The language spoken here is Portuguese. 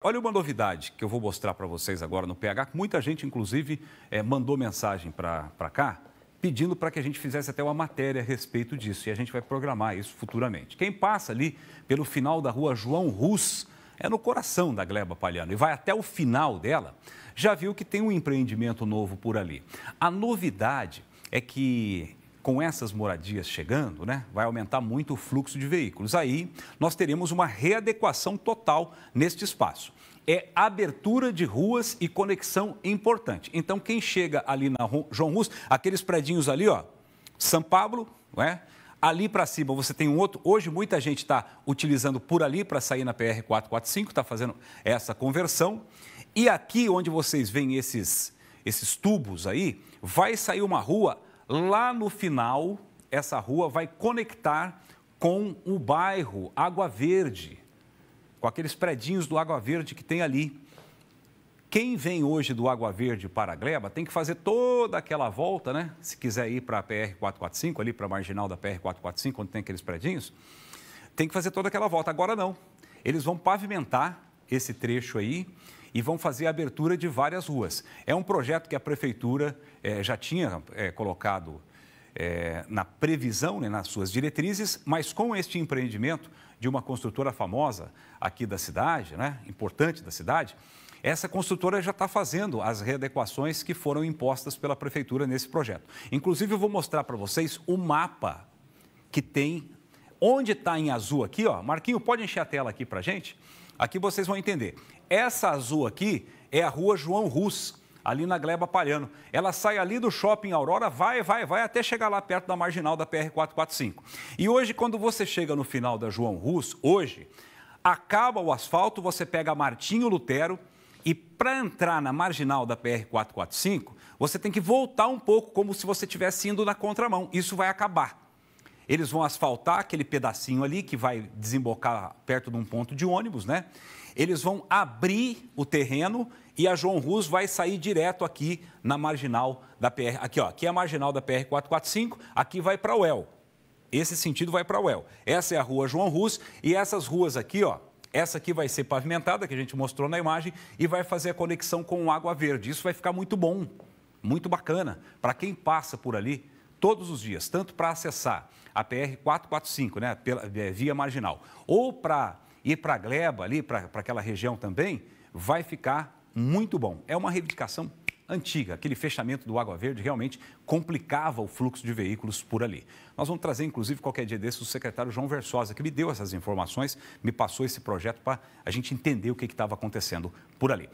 Olha uma novidade que eu vou mostrar para vocês agora no PH. que Muita gente, inclusive, é, mandou mensagem para cá pedindo para que a gente fizesse até uma matéria a respeito disso. E a gente vai programar isso futuramente. Quem passa ali pelo final da rua João Rus, é no coração da Gleba Palhano e vai até o final dela, já viu que tem um empreendimento novo por ali. A novidade é que com essas moradias chegando, né, vai aumentar muito o fluxo de veículos. Aí nós teremos uma readequação total neste espaço. É abertura de ruas e conexão importante. Então, quem chega ali na João Russo, aqueles predinhos ali, ó, São Paulo, não é? Ali para cima você tem um outro. Hoje muita gente está utilizando por ali para sair na PR 445, está fazendo essa conversão. E aqui onde vocês veem esses, esses tubos aí, vai sair uma rua Lá no final, essa rua vai conectar com o bairro Água Verde, com aqueles predinhos do Água Verde que tem ali. Quem vem hoje do Água Verde para a Gleba tem que fazer toda aquela volta, né? Se quiser ir para a PR-445, ali para a marginal da PR-445, onde tem aqueles predinhos, tem que fazer toda aquela volta. Agora não. Eles vão pavimentar esse trecho aí e vão fazer a abertura de várias ruas. É um projeto que a prefeitura eh, já tinha eh, colocado eh, na previsão, né, nas suas diretrizes, mas com este empreendimento de uma construtora famosa aqui da cidade, né, importante da cidade, essa construtora já está fazendo as readequações que foram impostas pela prefeitura nesse projeto. Inclusive, eu vou mostrar para vocês o mapa que tem Onde está em azul aqui, ó, Marquinho, pode encher a tela aqui para gente? Aqui vocês vão entender. Essa azul aqui é a rua João Rus, ali na Gleba Palhano. Ela sai ali do shopping Aurora, vai, vai, vai, até chegar lá perto da marginal da PR-445. E hoje, quando você chega no final da João Rus, hoje, acaba o asfalto, você pega Martinho Lutero e para entrar na marginal da PR-445, você tem que voltar um pouco, como se você estivesse indo na contramão. Isso vai acabar. Eles vão asfaltar aquele pedacinho ali que vai desembocar perto de um ponto de ônibus, né? Eles vão abrir o terreno e a João Rus vai sair direto aqui na marginal da PR. Aqui, ó, aqui é a marginal da PR 445, aqui vai para o El. Esse sentido vai para o El. Essa é a rua João Rus e essas ruas aqui, ó, essa aqui vai ser pavimentada, que a gente mostrou na imagem, e vai fazer a conexão com o Água Verde. Isso vai ficar muito bom, muito bacana para quem passa por ali todos os dias, tanto para acessar a PR 445, né, pela, é, via marginal, ou para ir para Gleba ali, para aquela região também, vai ficar muito bom. É uma reivindicação antiga. Aquele fechamento do Água Verde realmente complicava o fluxo de veículos por ali. Nós vamos trazer, inclusive, qualquer dia desses, o secretário João Versosa, que me deu essas informações, me passou esse projeto para a gente entender o que estava acontecendo por ali.